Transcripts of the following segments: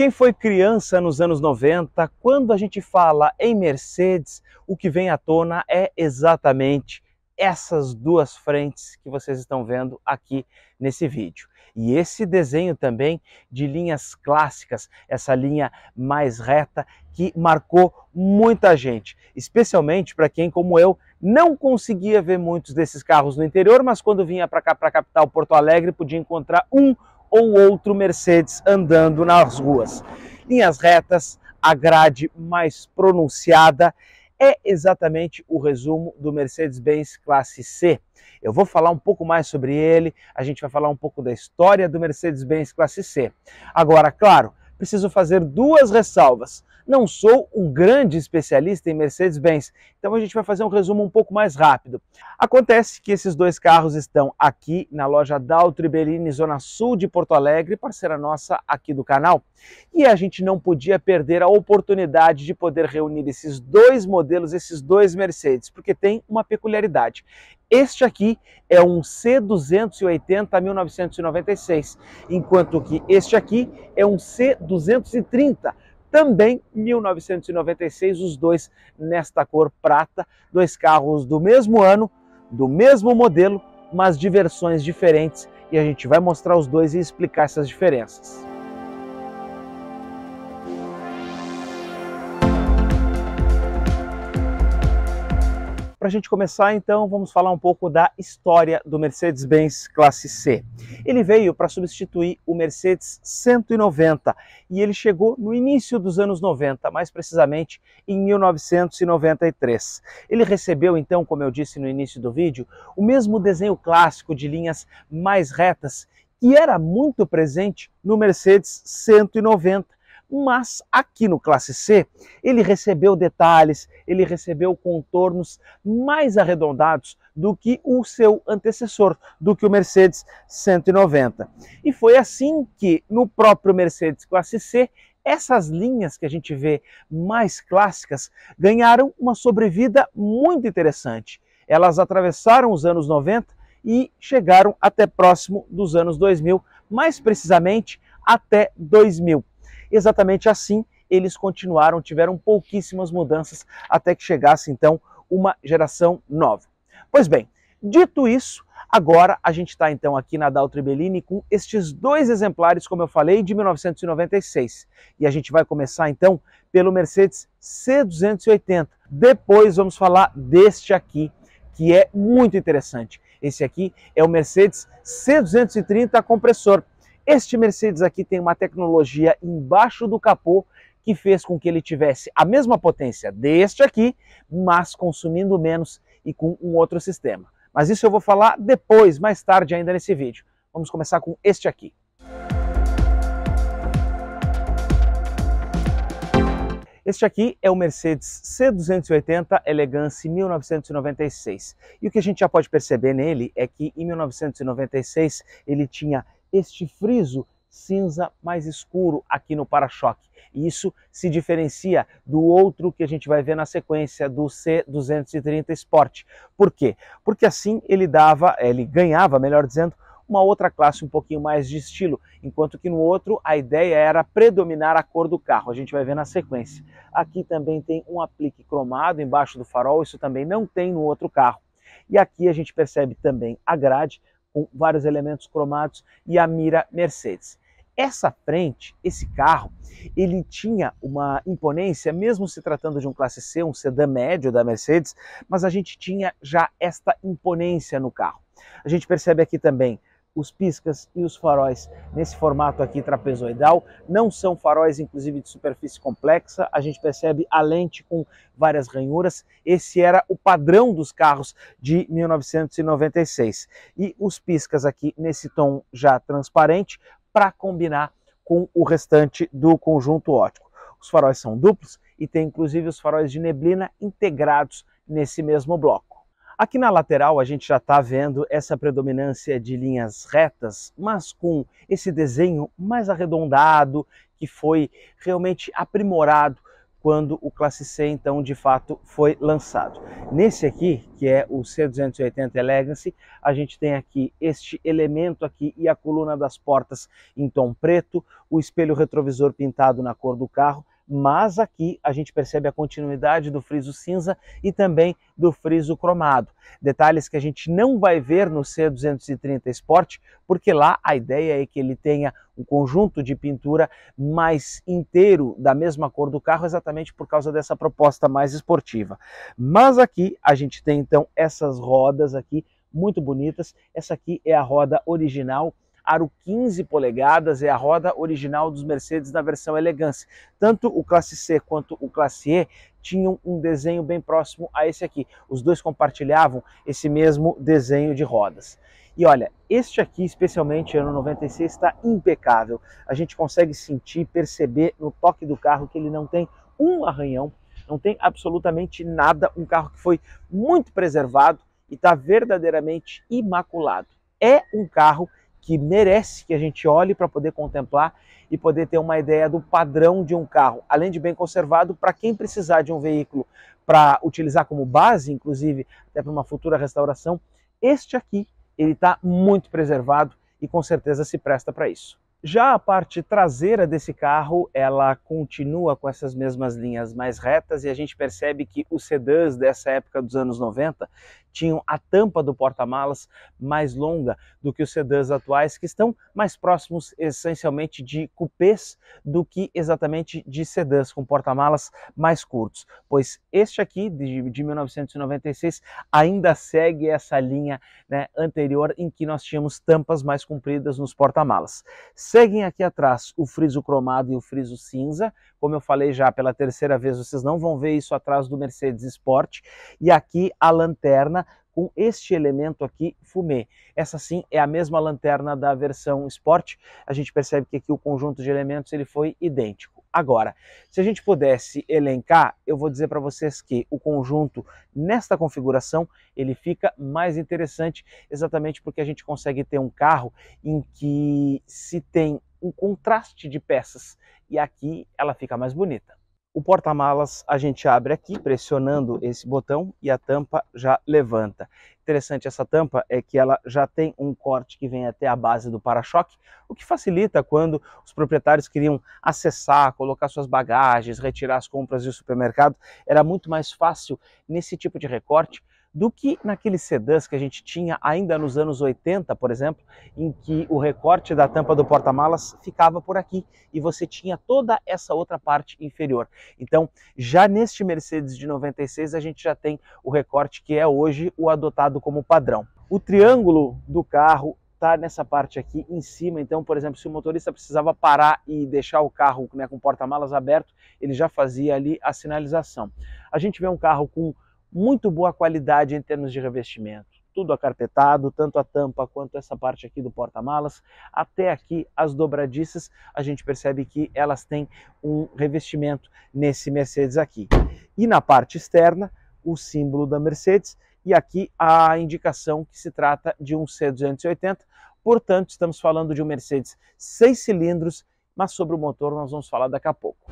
Quem foi criança nos anos 90, quando a gente fala em Mercedes, o que vem à tona é exatamente essas duas frentes que vocês estão vendo aqui nesse vídeo. E esse desenho também de linhas clássicas, essa linha mais reta que marcou muita gente, especialmente para quem, como eu, não conseguia ver muitos desses carros no interior, mas quando vinha para cá, para a capital Porto Alegre, podia encontrar um ou outro Mercedes andando nas ruas. Linhas retas, a grade mais pronunciada, é exatamente o resumo do Mercedes-Benz Classe C. Eu vou falar um pouco mais sobre ele, a gente vai falar um pouco da história do Mercedes-Benz Classe C. Agora, claro, preciso fazer duas ressalvas não sou um grande especialista em Mercedes-Benz, então a gente vai fazer um resumo um pouco mais rápido. Acontece que esses dois carros estão aqui na loja Daltri Bellini, zona sul de Porto Alegre, parceira nossa aqui do canal, e a gente não podia perder a oportunidade de poder reunir esses dois modelos, esses dois Mercedes, porque tem uma peculiaridade. Este aqui é um C280 1996, enquanto que este aqui é um C230 também 1996, os dois nesta cor prata, dois carros do mesmo ano, do mesmo modelo, mas de versões diferentes e a gente vai mostrar os dois e explicar essas diferenças. Para a gente começar, então, vamos falar um pouco da história do Mercedes-Benz Classe C. Ele veio para substituir o Mercedes 190 e ele chegou no início dos anos 90, mais precisamente em 1993. Ele recebeu, então, como eu disse no início do vídeo, o mesmo desenho clássico de linhas mais retas que era muito presente no Mercedes 190 mas aqui no classe C, ele recebeu detalhes, ele recebeu contornos mais arredondados do que o seu antecessor, do que o Mercedes 190. E foi assim que no próprio Mercedes classe C, essas linhas que a gente vê mais clássicas ganharam uma sobrevida muito interessante. Elas atravessaram os anos 90 e chegaram até próximo dos anos 2000, mais precisamente até 2000. Exatamente assim, eles continuaram, tiveram pouquíssimas mudanças até que chegasse então uma geração nova. Pois bem, dito isso, Agora a gente está então aqui na Daltri Bellini com estes dois exemplares, como eu falei, de 1996. E a gente vai começar então pelo Mercedes C280. Depois vamos falar deste aqui, que é muito interessante. Esse aqui é o Mercedes C230 compressor. Este Mercedes aqui tem uma tecnologia embaixo do capô que fez com que ele tivesse a mesma potência deste aqui, mas consumindo menos e com um outro sistema. Mas isso eu vou falar depois, mais tarde ainda nesse vídeo. Vamos começar com este aqui. Este aqui é o Mercedes C280 Elegance 1996. E o que a gente já pode perceber nele é que em 1996 ele tinha este friso cinza mais escuro aqui no para-choque. E isso se diferencia do outro que a gente vai ver na sequência do C230 Sport. Por quê? Porque assim ele dava, ele ganhava, melhor dizendo, uma outra classe um pouquinho mais de estilo, enquanto que no outro a ideia era predominar a cor do carro. A gente vai ver na sequência. Aqui também tem um aplique cromado embaixo do farol, isso também não tem no outro carro. E aqui a gente percebe também a grade, com vários elementos cromados e a mira Mercedes. Essa frente, esse carro, ele tinha uma imponência, mesmo se tratando de um classe C, um sedã médio da Mercedes, mas a gente tinha já esta imponência no carro. A gente percebe aqui também os piscas e os faróis nesse formato aqui trapezoidal. Não são faróis, inclusive, de superfície complexa. A gente percebe a lente com várias ranhuras. Esse era o padrão dos carros de 1996. E os piscas aqui nesse tom já transparente para combinar com o restante do conjunto óptico. Os faróis são duplos e tem inclusive os faróis de neblina integrados nesse mesmo bloco. Aqui na lateral a gente já está vendo essa predominância de linhas retas, mas com esse desenho mais arredondado, que foi realmente aprimorado quando o Classe C então de fato foi lançado. Nesse aqui, que é o C280 Elegance, a gente tem aqui este elemento aqui e a coluna das portas em tom preto, o espelho retrovisor pintado na cor do carro mas aqui a gente percebe a continuidade do friso cinza e também do friso cromado. Detalhes que a gente não vai ver no C230 Sport, porque lá a ideia é que ele tenha um conjunto de pintura mais inteiro da mesma cor do carro, exatamente por causa dessa proposta mais esportiva. Mas aqui a gente tem então essas rodas aqui muito bonitas. Essa aqui é a roda original aro 15 polegadas, é a roda original dos Mercedes na versão Elegance. Tanto o Classe C quanto o Classe E tinham um desenho bem próximo a esse aqui. Os dois compartilhavam esse mesmo desenho de rodas. E olha, este aqui, especialmente ano 96, está impecável. A gente consegue sentir, perceber no toque do carro que ele não tem um arranhão, não tem absolutamente nada. Um carro que foi muito preservado e está verdadeiramente imaculado. É um carro que merece que a gente olhe para poder contemplar e poder ter uma ideia do padrão de um carro, além de bem conservado, para quem precisar de um veículo para utilizar como base, inclusive até para uma futura restauração, este aqui ele está muito preservado e com certeza se presta para isso. Já a parte traseira desse carro, ela continua com essas mesmas linhas mais retas e a gente percebe que os sedãs dessa época dos anos 90 tinham a tampa do porta-malas mais longa do que os sedãs atuais, que estão mais próximos essencialmente de cupês do que exatamente de sedãs com porta-malas mais curtos, pois este aqui de, de 1996 ainda segue essa linha né, anterior em que nós tínhamos tampas mais compridas nos porta-malas. Seguem aqui atrás o friso cromado e o friso cinza, como eu falei já pela terceira vez, vocês não vão ver isso atrás do Mercedes Sport, e aqui a lanterna lanterna com este elemento aqui, fumê. Essa sim é a mesma lanterna da versão Sport. A gente percebe que aqui o conjunto de elementos ele foi idêntico. Agora, se a gente pudesse elencar, eu vou dizer para vocês que o conjunto nesta configuração ele fica mais interessante, exatamente porque a gente consegue ter um carro em que se tem um contraste de peças e aqui ela fica mais bonita. O porta-malas a gente abre aqui pressionando esse botão e a tampa já levanta. Interessante essa tampa é que ela já tem um corte que vem até a base do para-choque, o que facilita quando os proprietários queriam acessar, colocar suas bagagens, retirar as compras do supermercado. Era muito mais fácil nesse tipo de recorte do que naqueles sedãs que a gente tinha ainda nos anos 80, por exemplo, em que o recorte da tampa do porta-malas ficava por aqui e você tinha toda essa outra parte inferior. Então, já neste Mercedes de 96, a gente já tem o recorte que é hoje o adotado como padrão. O triângulo do carro está nessa parte aqui em cima. Então, por exemplo, se o motorista precisava parar e deixar o carro né, com porta-malas aberto, ele já fazia ali a sinalização. A gente vê um carro com muito boa qualidade em termos de revestimento. Tudo acarpetado, tanto a tampa quanto essa parte aqui do porta-malas, até aqui as dobradiças, a gente percebe que elas têm um revestimento nesse Mercedes aqui. E na parte externa, o símbolo da Mercedes e aqui a indicação que se trata de um C280. Portanto, estamos falando de um Mercedes 6 cilindros, mas sobre o motor nós vamos falar daqui a pouco.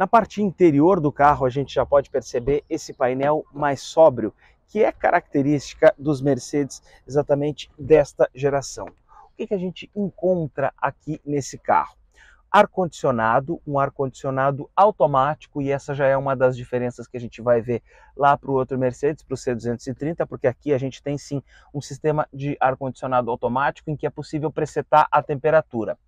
Na parte interior do carro, a gente já pode perceber esse painel mais sóbrio, que é característica dos Mercedes exatamente desta geração. O que, que a gente encontra aqui nesse carro? Ar-condicionado, um ar-condicionado automático, e essa já é uma das diferenças que a gente vai ver lá para o outro Mercedes, para o C230, porque aqui a gente tem sim um sistema de ar-condicionado automático em que é possível presetar a temperatura.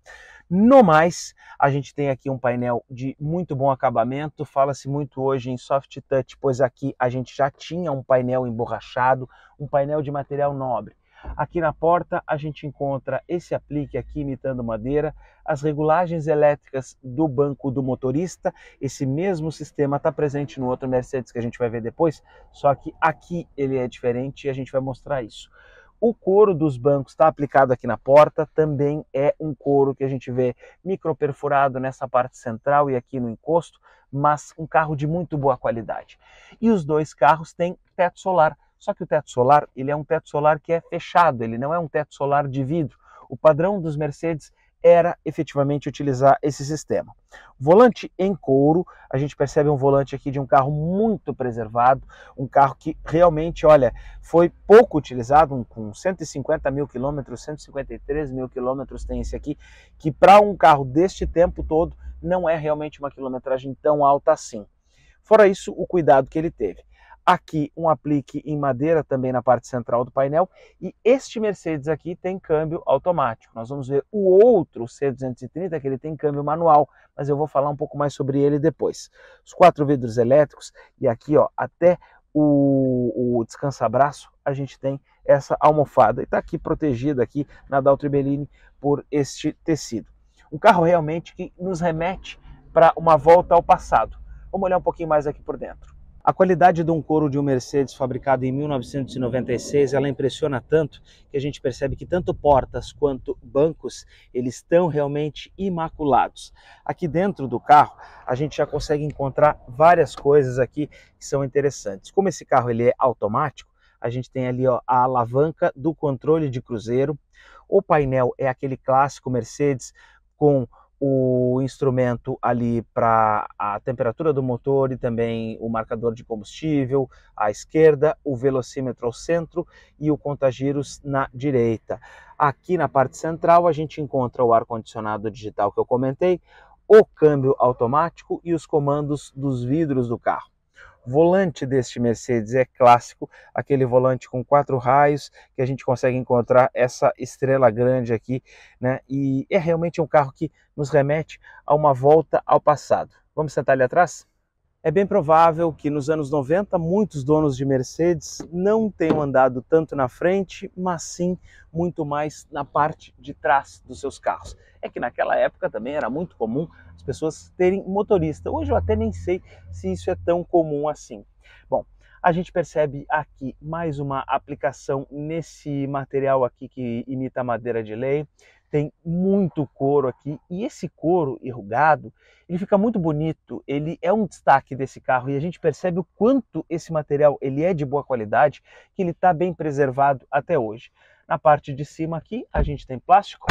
No mais, a gente tem aqui um painel de muito bom acabamento. Fala-se muito hoje em soft touch, pois aqui a gente já tinha um painel emborrachado, um painel de material nobre. Aqui na porta a gente encontra esse aplique aqui imitando madeira, as regulagens elétricas do banco do motorista. Esse mesmo sistema está presente no outro Mercedes que a gente vai ver depois, só que aqui ele é diferente e a gente vai mostrar isso. O couro dos bancos está aplicado aqui na porta, também é um couro que a gente vê microperfurado nessa parte central e aqui no encosto, mas um carro de muito boa qualidade. E os dois carros têm teto solar, só que o teto solar, ele é um teto solar que é fechado, ele não é um teto solar de vidro. O padrão dos Mercedes era efetivamente utilizar esse sistema. Volante em couro, a gente percebe um volante aqui de um carro muito preservado, um carro que realmente, olha, foi pouco utilizado, um, com 150 mil quilômetros, 153 mil quilômetros tem esse aqui, que para um carro deste tempo todo não é realmente uma quilometragem tão alta assim. Fora isso, o cuidado que ele teve. Aqui um aplique em madeira também na parte central do painel. E este Mercedes aqui tem câmbio automático. Nós vamos ver o outro C230 que ele tem câmbio manual, mas eu vou falar um pouco mais sobre ele depois. Os quatro vidros elétricos e aqui ó, até o, o descansa-braço a gente tem essa almofada e está aqui protegida aqui na Daltri Bellini por este tecido. Um carro realmente que nos remete para uma volta ao passado. Vamos olhar um pouquinho mais aqui por dentro. A qualidade de um couro de um Mercedes fabricado em 1996, ela impressiona tanto que a gente percebe que tanto portas quanto bancos, eles estão realmente imaculados. Aqui dentro do carro, a gente já consegue encontrar várias coisas aqui que são interessantes. Como esse carro ele é automático, a gente tem ali ó, a alavanca do controle de cruzeiro. O painel é aquele clássico Mercedes com o instrumento ali para a temperatura do motor e também o marcador de combustível à esquerda, o velocímetro ao centro e o contagiros na direita. Aqui na parte central a gente encontra o ar-condicionado digital que eu comentei, o câmbio automático e os comandos dos vidros do carro volante deste Mercedes é clássico, aquele volante com quatro raios que a gente consegue encontrar essa estrela grande aqui, né? E é realmente um carro que nos remete a uma volta ao passado. Vamos sentar ali atrás? É bem provável que nos anos 90 muitos donos de Mercedes não tenham andado tanto na frente, mas sim muito mais na parte de trás dos seus carros. É que naquela época também era muito comum as pessoas terem motorista. Hoje eu até nem sei se isso é tão comum assim. Bom, a gente percebe aqui mais uma aplicação nesse material aqui que imita madeira de lei tem muito couro aqui e esse couro enrugado, ele fica muito bonito, ele é um destaque desse carro e a gente percebe o quanto esse material ele é de boa qualidade, que ele está bem preservado até hoje. Na parte de cima aqui a gente tem plástico,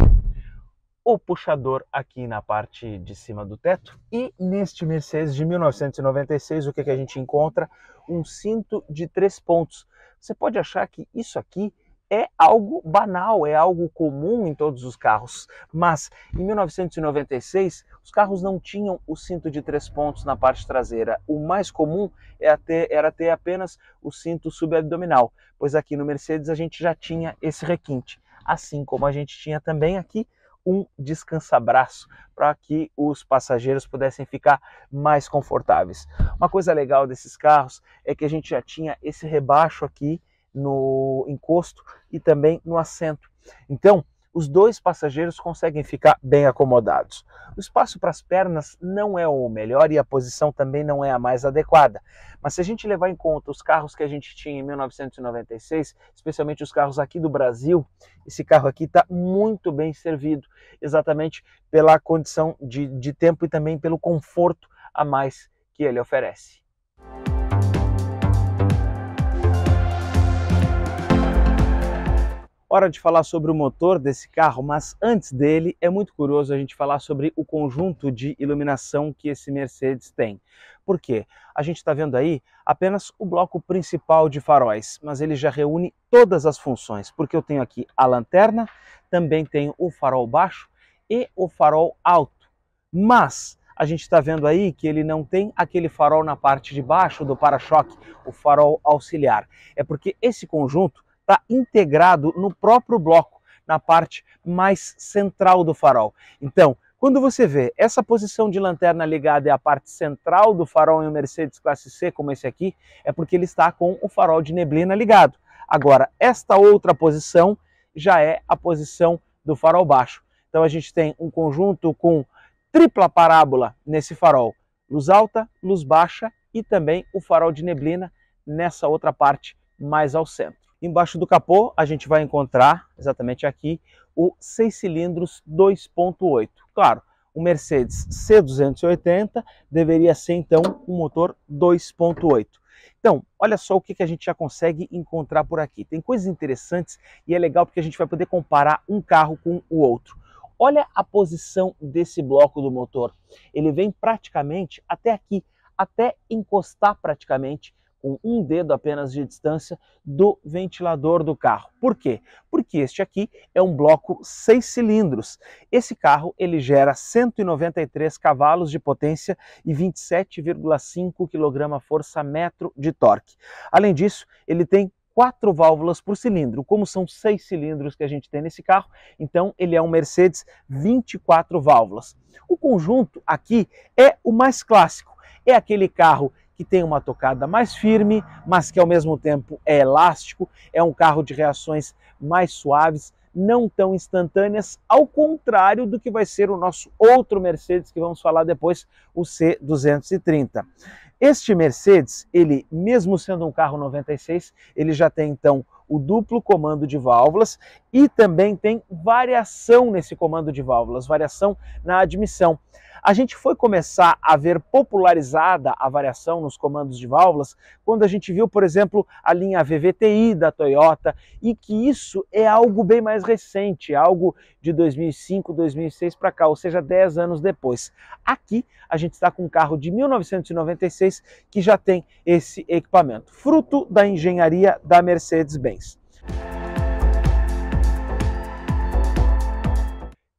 o puxador aqui na parte de cima do teto e neste Mercedes de 1996 o que, que a gente encontra? Um cinto de três pontos. Você pode achar que isso aqui é algo banal, é algo comum em todos os carros. Mas em 1996, os carros não tinham o cinto de três pontos na parte traseira. O mais comum é era ter apenas o cinto subabdominal, pois aqui no Mercedes a gente já tinha esse requinte, assim como a gente tinha também aqui um descansa-braço para que os passageiros pudessem ficar mais confortáveis. Uma coisa legal desses carros é que a gente já tinha esse rebaixo aqui no encosto e também no assento. Então, os dois passageiros conseguem ficar bem acomodados. O espaço para as pernas não é o melhor e a posição também não é a mais adequada. Mas se a gente levar em conta os carros que a gente tinha em 1996, especialmente os carros aqui do Brasil, esse carro aqui está muito bem servido, exatamente pela condição de, de tempo e também pelo conforto a mais que ele oferece. Hora de falar sobre o motor desse carro, mas antes dele é muito curioso a gente falar sobre o conjunto de iluminação que esse Mercedes tem. Por quê? A gente está vendo aí apenas o bloco principal de faróis, mas ele já reúne todas as funções, porque eu tenho aqui a lanterna, também tenho o farol baixo e o farol alto. Mas a gente está vendo aí que ele não tem aquele farol na parte de baixo do para-choque, o farol auxiliar. É porque esse conjunto está integrado no próprio bloco, na parte mais central do farol. Então, quando você vê essa posição de lanterna ligada é a parte central do farol em um Mercedes Classe C, como esse aqui, é porque ele está com o farol de neblina ligado. Agora, esta outra posição já é a posição do farol baixo. Então a gente tem um conjunto com tripla parábola nesse farol. Luz alta, luz baixa e também o farol de neblina nessa outra parte mais ao centro. Embaixo do capô a gente vai encontrar, exatamente aqui, o 6 cilindros 2.8. Claro, o Mercedes C280 deveria ser então um motor 2.8. Então, olha só o que, que a gente já consegue encontrar por aqui. Tem coisas interessantes e é legal porque a gente vai poder comparar um carro com o outro. Olha a posição desse bloco do motor. Ele vem praticamente até aqui, até encostar praticamente com um dedo apenas de distância do ventilador do carro. Por quê? Porque este aqui é um bloco 6 cilindros. Esse carro ele gera 193 cavalos de potência e 27,5 kgfm de torque. Além disso, ele tem quatro válvulas por cilindro. Como são seis cilindros que a gente tem nesse carro, então ele é um Mercedes 24 válvulas. O conjunto aqui é o mais clássico. É aquele carro que tem uma tocada mais firme, mas que ao mesmo tempo é elástico, é um carro de reações mais suaves, não tão instantâneas, ao contrário do que vai ser o nosso outro Mercedes que vamos falar depois, o C230. Este Mercedes, ele mesmo sendo um carro 96, ele já tem então o duplo comando de válvulas e também tem variação nesse comando de válvulas, variação na admissão. A gente foi começar a ver popularizada a variação nos comandos de válvulas quando a gente viu, por exemplo, a linha VVTi da Toyota e que isso é algo bem mais recente, algo de 2005, 2006 para cá, ou seja, 10 anos depois. Aqui a gente está com um carro de 1996 que já tem esse equipamento, fruto da engenharia da Mercedes-Benz.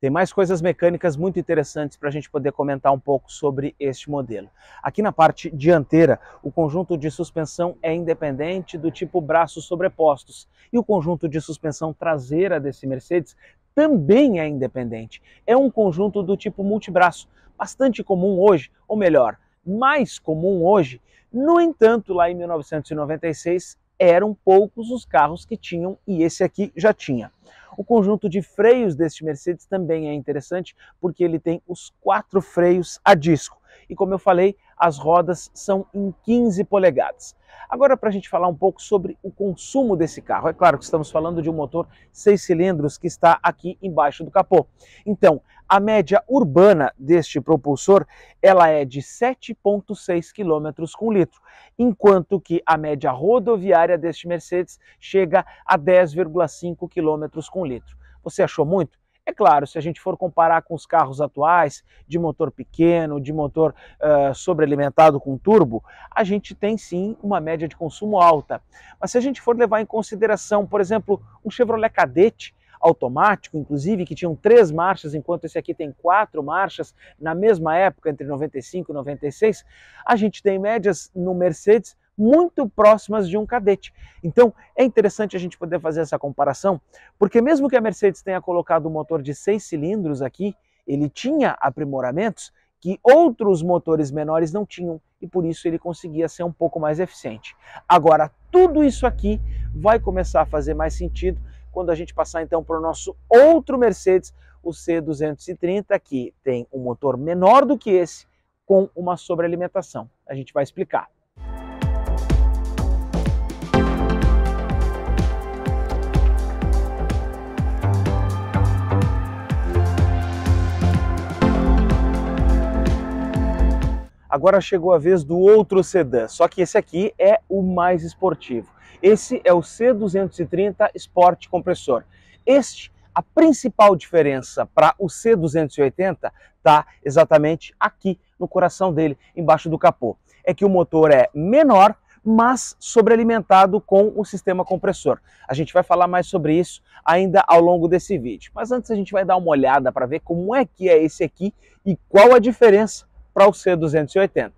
Tem mais coisas mecânicas muito interessantes para a gente poder comentar um pouco sobre este modelo. Aqui na parte dianteira, o conjunto de suspensão é independente do tipo braços sobrepostos e o conjunto de suspensão traseira desse Mercedes também é independente. É um conjunto do tipo multibraço, bastante comum hoje, ou melhor, mais comum hoje. No entanto, lá em 1996 eram poucos os carros que tinham e esse aqui já tinha. O conjunto de freios deste Mercedes também é interessante porque ele tem os quatro freios a disco. E como eu falei, as rodas são em 15 polegadas. Agora, para a gente falar um pouco sobre o consumo desse carro, é claro que estamos falando de um motor seis cilindros que está aqui embaixo do capô. Então, a média urbana deste propulsor ela é de 7,6 km com litro, enquanto que a média rodoviária deste Mercedes chega a 10,5 km com litro. Você achou muito? É claro, se a gente for comparar com os carros atuais, de motor pequeno, de motor uh, sobrealimentado com turbo, a gente tem sim uma média de consumo alta. Mas se a gente for levar em consideração, por exemplo, um Chevrolet Cadete, automático, inclusive, que tinham três marchas, enquanto esse aqui tem quatro marchas, na mesma época, entre 95 e 96, a gente tem médias no Mercedes muito próximas de um cadete. Então é interessante a gente poder fazer essa comparação, porque mesmo que a Mercedes tenha colocado um motor de seis cilindros aqui, ele tinha aprimoramentos que outros motores menores não tinham e por isso ele conseguia ser um pouco mais eficiente. Agora, tudo isso aqui vai começar a fazer mais sentido quando a gente passar então para o nosso outro Mercedes, o C230, que tem um motor menor do que esse, com uma sobrealimentação. A gente vai explicar. Agora chegou a vez do outro sedã, só que esse aqui é o mais esportivo. Esse é o C230 Sport Compressor. Este, a principal diferença para o C280 está exatamente aqui no coração dele, embaixo do capô. É que o motor é menor, mas sobrealimentado com o sistema compressor. A gente vai falar mais sobre isso ainda ao longo desse vídeo. Mas antes a gente vai dar uma olhada para ver como é que é esse aqui e qual a diferença para o C280.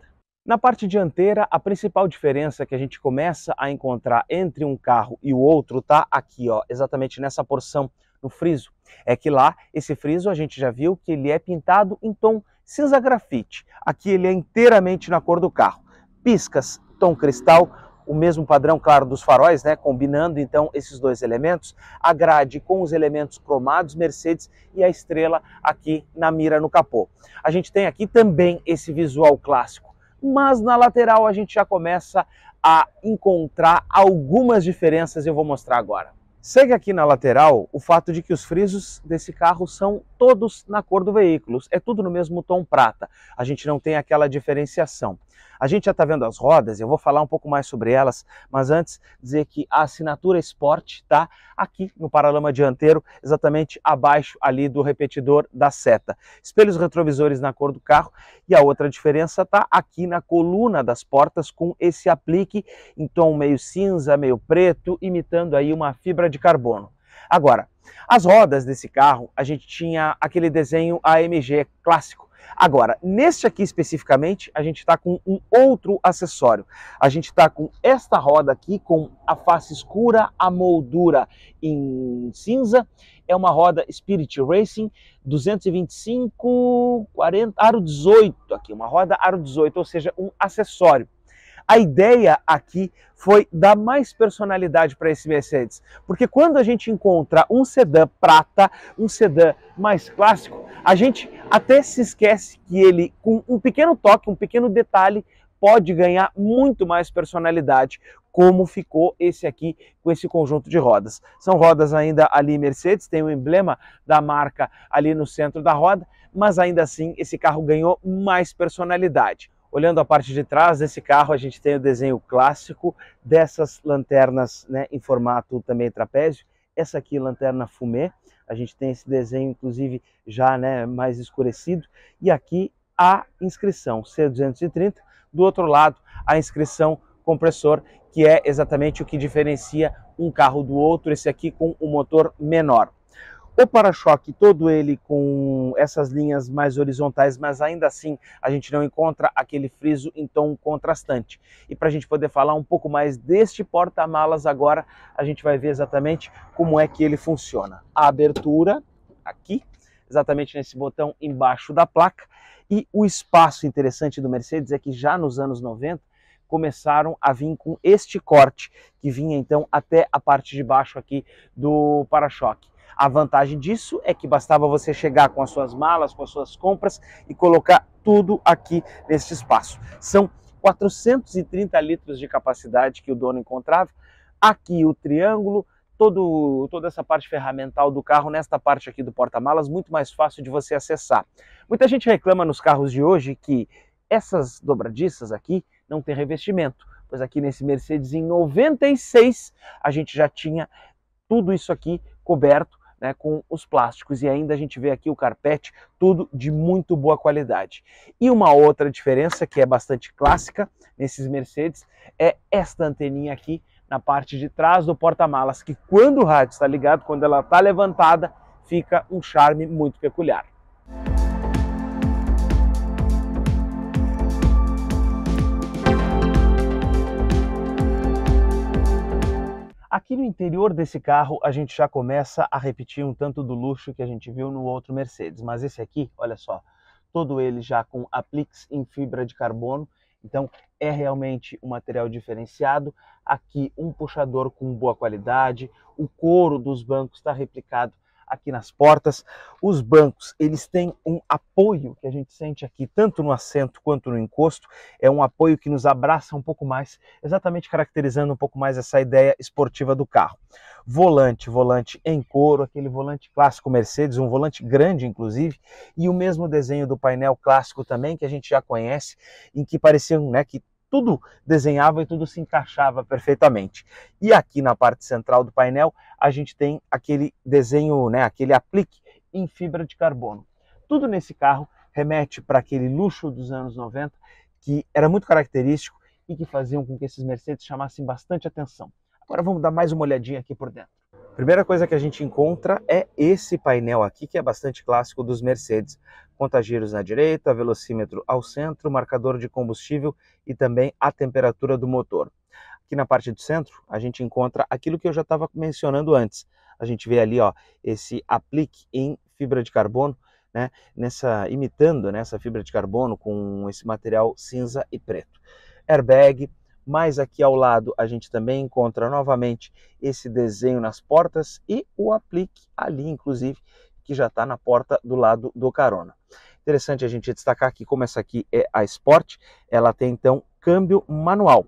Na parte dianteira, a principal diferença que a gente começa a encontrar entre um carro e o outro está aqui, ó, exatamente nessa porção no friso. É que lá, esse friso a gente já viu que ele é pintado em tom cinza grafite. Aqui ele é inteiramente na cor do carro. Piscas, tom cristal, o mesmo padrão, claro, dos faróis, né? combinando então esses dois elementos, a grade com os elementos cromados Mercedes e a estrela aqui na mira no capô. A gente tem aqui também esse visual clássico, mas na lateral a gente já começa a encontrar algumas diferenças, eu vou mostrar agora. Segue aqui na lateral o fato de que os frisos desse carro são todos na cor do veículo, é tudo no mesmo tom prata, a gente não tem aquela diferenciação. A gente já está vendo as rodas, eu vou falar um pouco mais sobre elas, mas antes dizer que a assinatura Sport está aqui no paralama dianteiro, exatamente abaixo ali do repetidor da seta. Espelhos retrovisores na cor do carro e a outra diferença está aqui na coluna das portas com esse aplique em tom meio cinza, meio preto, imitando aí uma fibra de carbono. Agora, as rodas desse carro, a gente tinha aquele desenho AMG clássico, Agora, neste aqui especificamente, a gente está com um outro acessório. A gente está com esta roda aqui com a face escura, a moldura em cinza. É uma roda Spirit Racing 225 40 aro 18 aqui, uma roda aro 18, ou seja, um acessório. A ideia aqui foi dar mais personalidade para esse Mercedes, porque quando a gente encontra um sedã prata, um sedã mais clássico, a gente até se esquece que ele, com um pequeno toque, um pequeno detalhe, pode ganhar muito mais personalidade, como ficou esse aqui com esse conjunto de rodas. São rodas ainda ali Mercedes, tem o emblema da marca ali no centro da roda, mas ainda assim esse carro ganhou mais personalidade. Olhando a parte de trás desse carro, a gente tem o desenho clássico dessas lanternas né, em formato também trapézio. Essa aqui, lanterna fumê, a gente tem esse desenho, inclusive, já né, mais escurecido. E aqui a inscrição C230, do outro lado a inscrição compressor, que é exatamente o que diferencia um carro do outro, esse aqui com o um motor menor. O para-choque todo ele com essas linhas mais horizontais, mas ainda assim a gente não encontra aquele friso em tom contrastante. E para a gente poder falar um pouco mais deste porta-malas agora, a gente vai ver exatamente como é que ele funciona. A abertura aqui, exatamente nesse botão embaixo da placa. E o espaço interessante do Mercedes é que já nos anos 90 começaram a vir com este corte, que vinha então até a parte de baixo aqui do para-choque. A vantagem disso é que bastava você chegar com as suas malas, com as suas compras e colocar tudo aqui neste espaço. São 430 litros de capacidade que o dono encontrava. Aqui o triângulo, todo, toda essa parte ferramental do carro nesta parte aqui do porta-malas, muito mais fácil de você acessar. Muita gente reclama nos carros de hoje que essas dobradiças aqui não tem revestimento, pois aqui nesse Mercedes em 96 a gente já tinha tudo isso aqui coberto né, com os plásticos. E ainda a gente vê aqui o carpete, tudo de muito boa qualidade. E uma outra diferença que é bastante clássica nesses Mercedes é esta anteninha aqui na parte de trás do porta-malas, que quando o rádio está ligado, quando ela está levantada, fica um charme muito peculiar. Aqui no interior desse carro, a gente já começa a repetir um tanto do luxo que a gente viu no outro Mercedes, mas esse aqui, olha só, todo ele já com apliques em fibra de carbono, então é realmente um material diferenciado. Aqui um puxador com boa qualidade, o couro dos bancos está replicado aqui nas portas. Os bancos, eles têm um apoio que a gente sente aqui, tanto no assento quanto no encosto, é um apoio que nos abraça um pouco mais, exatamente caracterizando um pouco mais essa ideia esportiva do carro. Volante, volante em couro, aquele volante clássico Mercedes, um volante grande inclusive, e o mesmo desenho do painel clássico também que a gente já conhece, em que pareciam, né, que tudo desenhava e tudo se encaixava perfeitamente. E aqui na parte central do painel, a gente tem aquele desenho, né, aquele aplique em fibra de carbono. Tudo nesse carro remete para aquele luxo dos anos 90, que era muito característico e que faziam com que esses Mercedes chamassem bastante atenção. Agora vamos dar mais uma olhadinha aqui por dentro. Primeira coisa que a gente encontra é esse painel aqui, que é bastante clássico dos Mercedes. Contagiros na direita, velocímetro ao centro, marcador de combustível e também a temperatura do motor. Aqui na parte do centro, a gente encontra aquilo que eu já estava mencionando antes. A gente vê ali ó, esse aplique em fibra de carbono, né, nessa, imitando né, essa fibra de carbono com esse material cinza e preto. Airbag, mas aqui ao lado a gente também encontra novamente esse desenho nas portas e o aplique ali, inclusive, que já está na porta do lado do carona. Interessante a gente destacar que como essa aqui é a Sport, ela tem então câmbio manual.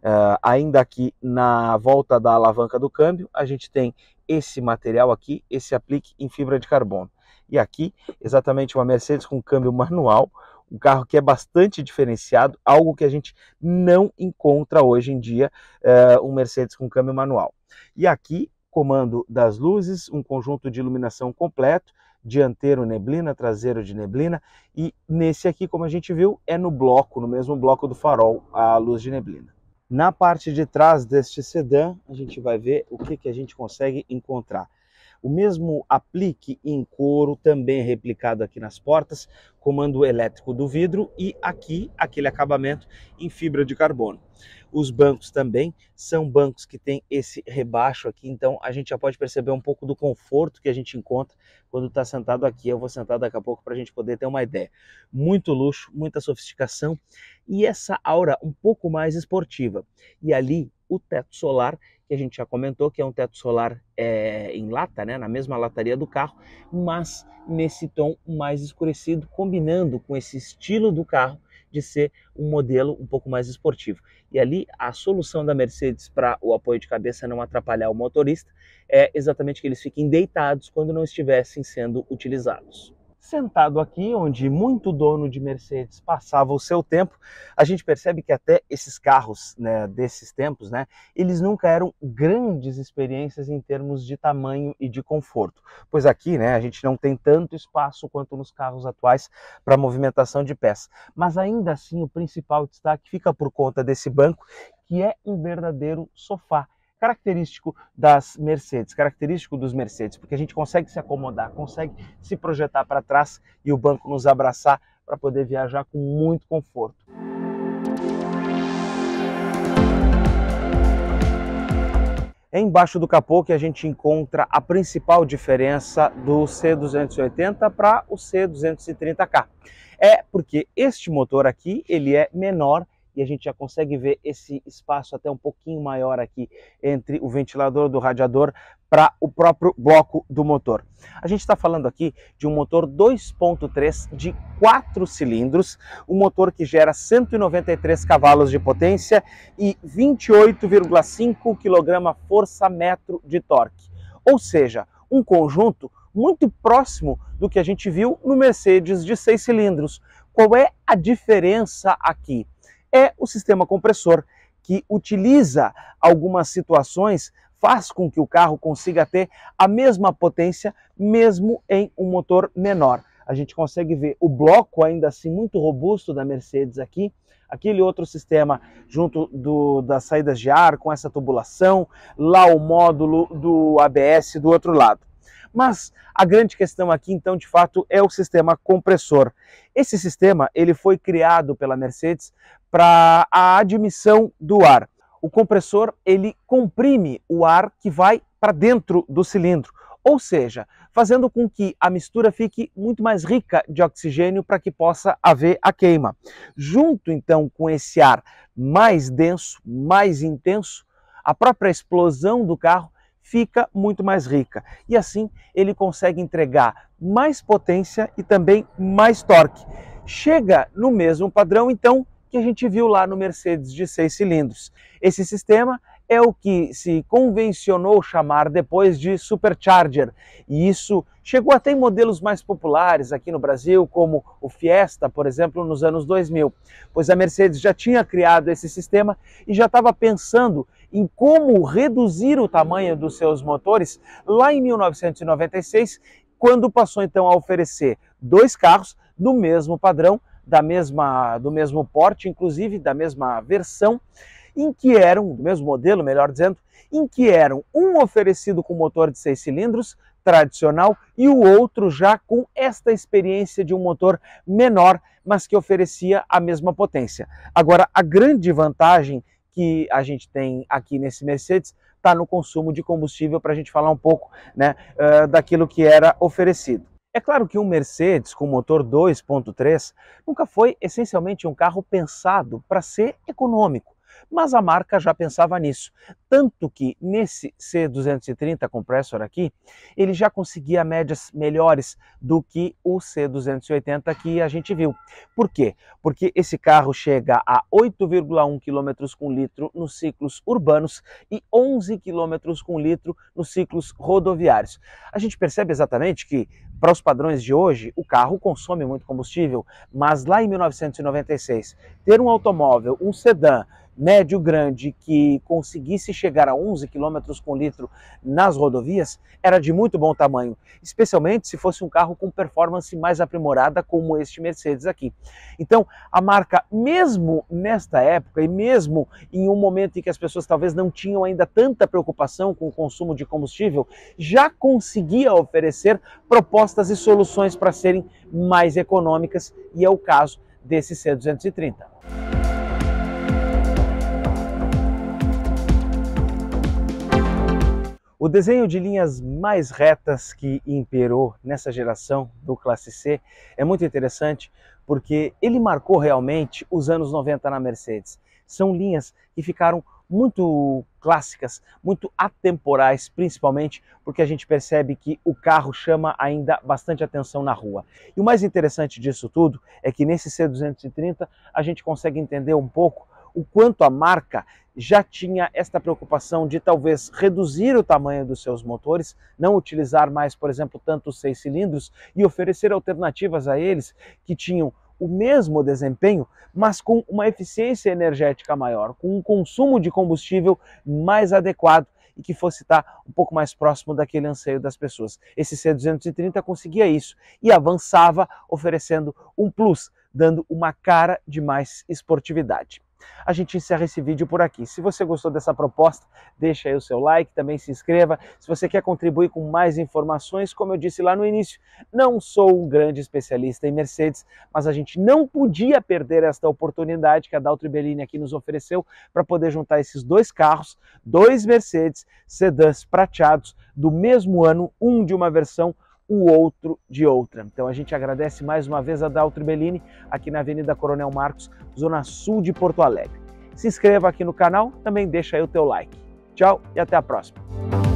Uh, ainda aqui na volta da alavanca do câmbio, a gente tem esse material aqui, esse aplique em fibra de carbono. E aqui, exatamente uma Mercedes com câmbio manual, um carro que é bastante diferenciado, algo que a gente não encontra hoje em dia, é, um Mercedes com câmbio manual. E aqui, comando das luzes, um conjunto de iluminação completo, dianteiro neblina, traseiro de neblina, e nesse aqui, como a gente viu, é no bloco, no mesmo bloco do farol, a luz de neblina. Na parte de trás deste sedã, a gente vai ver o que, que a gente consegue encontrar o mesmo aplique em couro também replicado aqui nas portas, comando elétrico do vidro e aqui aquele acabamento em fibra de carbono. Os bancos também são bancos que têm esse rebaixo aqui, então a gente já pode perceber um pouco do conforto que a gente encontra quando está sentado aqui. Eu vou sentar daqui a pouco para a gente poder ter uma ideia. Muito luxo, muita sofisticação e essa aura um pouco mais esportiva. E ali o teto solar, que a gente já comentou, que é um teto solar é, em lata, né, na mesma lataria do carro, mas nesse tom mais escurecido, combinando com esse estilo do carro de ser um modelo um pouco mais esportivo. E ali a solução da Mercedes para o apoio de cabeça não atrapalhar o motorista é exatamente que eles fiquem deitados quando não estivessem sendo utilizados. Sentado aqui, onde muito dono de Mercedes passava o seu tempo, a gente percebe que até esses carros né, desses tempos, né, eles nunca eram grandes experiências em termos de tamanho e de conforto. Pois aqui né, a gente não tem tanto espaço quanto nos carros atuais para movimentação de pés. Mas ainda assim, o principal destaque fica por conta desse banco, que é um verdadeiro sofá característico das Mercedes, característico dos Mercedes, porque a gente consegue se acomodar, consegue se projetar para trás e o banco nos abraçar para poder viajar com muito conforto. É embaixo do capô que a gente encontra a principal diferença do C280 para o C230K. É porque este motor aqui, ele é menor e a gente já consegue ver esse espaço até um pouquinho maior aqui entre o ventilador do radiador para o próprio bloco do motor. A gente está falando aqui de um motor 2.3 de 4 cilindros, um motor que gera 193 cavalos de potência e 28,5 kgfm de torque. Ou seja, um conjunto muito próximo do que a gente viu no Mercedes de 6 cilindros. Qual é a diferença aqui? é o sistema compressor, que utiliza algumas situações, faz com que o carro consiga ter a mesma potência, mesmo em um motor menor. A gente consegue ver o bloco ainda assim muito robusto da Mercedes aqui, aquele outro sistema junto do, das saídas de ar com essa tubulação, lá o módulo do ABS do outro lado. Mas a grande questão aqui, então, de fato, é o sistema compressor. Esse sistema ele foi criado pela Mercedes para a admissão do ar. O compressor ele comprime o ar que vai para dentro do cilindro, ou seja, fazendo com que a mistura fique muito mais rica de oxigênio para que possa haver a queima. Junto então com esse ar mais denso, mais intenso, a própria explosão do carro fica muito mais rica. E assim ele consegue entregar mais potência e também mais torque. Chega no mesmo padrão, então, que a gente viu lá no Mercedes de seis cilindros. Esse sistema é o que se convencionou chamar depois de supercharger, e isso chegou até em modelos mais populares aqui no Brasil, como o Fiesta, por exemplo, nos anos 2000, pois a Mercedes já tinha criado esse sistema e já estava pensando em como reduzir o tamanho dos seus motores lá em 1996, quando passou então a oferecer dois carros do mesmo padrão, da mesma, do mesmo porte, inclusive da mesma versão, em que eram, do mesmo modelo, melhor dizendo, em que eram um oferecido com motor de seis cilindros, tradicional e o outro já com esta experiência de um motor menor, mas que oferecia a mesma potência. Agora, a grande vantagem que a gente tem aqui nesse Mercedes está no consumo de combustível para a gente falar um pouco né, uh, daquilo que era oferecido. É claro que um Mercedes com motor 2.3 nunca foi essencialmente um carro pensado para ser econômico mas a marca já pensava nisso. Tanto que nesse C230 compressor aqui, ele já conseguia médias melhores do que o C280 que a gente viu. Por quê? Porque esse carro chega a 8,1 km com litro nos ciclos urbanos e 11 km com litro nos ciclos rodoviários. A gente percebe exatamente que para os padrões de hoje, o carro consome muito combustível, mas lá em 1996, ter um automóvel, um sedã médio grande que conseguisse chegar a 11 km por litro nas rodovias era de muito bom tamanho, especialmente se fosse um carro com performance mais aprimorada como este Mercedes aqui. Então, a marca, mesmo nesta época e mesmo em um momento em que as pessoas talvez não tinham ainda tanta preocupação com o consumo de combustível, já conseguia oferecer propostas e soluções para serem mais econômicas e é o caso desse C230. O desenho de linhas mais retas que imperou nessa geração do Classe C é muito interessante porque ele marcou realmente os anos 90 na Mercedes. São linhas que ficaram muito clássicas, muito atemporais, principalmente porque a gente percebe que o carro chama ainda bastante atenção na rua. E o mais interessante disso tudo é que nesse C230 a gente consegue entender um pouco o quanto a marca já tinha esta preocupação de talvez reduzir o tamanho dos seus motores, não utilizar mais, por exemplo, tantos seis cilindros e oferecer alternativas a eles que tinham o mesmo desempenho, mas com uma eficiência energética maior, com um consumo de combustível mais adequado e que fosse estar um pouco mais próximo daquele anseio das pessoas. Esse C230 conseguia isso e avançava oferecendo um plus, dando uma cara de mais esportividade. A gente encerra esse vídeo por aqui. Se você gostou dessa proposta, deixa aí o seu like, também se inscreva. Se você quer contribuir com mais informações, como eu disse lá no início, não sou um grande especialista em Mercedes, mas a gente não podia perder esta oportunidade que a Daltro Bellini aqui nos ofereceu para poder juntar esses dois carros, dois Mercedes sedãs prateados do mesmo ano, um de uma versão o outro de outra. Então a gente agradece mais uma vez a Daltri Bellini, aqui na Avenida Coronel Marcos, zona sul de Porto Alegre. Se inscreva aqui no canal, também deixa aí o teu like. Tchau e até a próxima!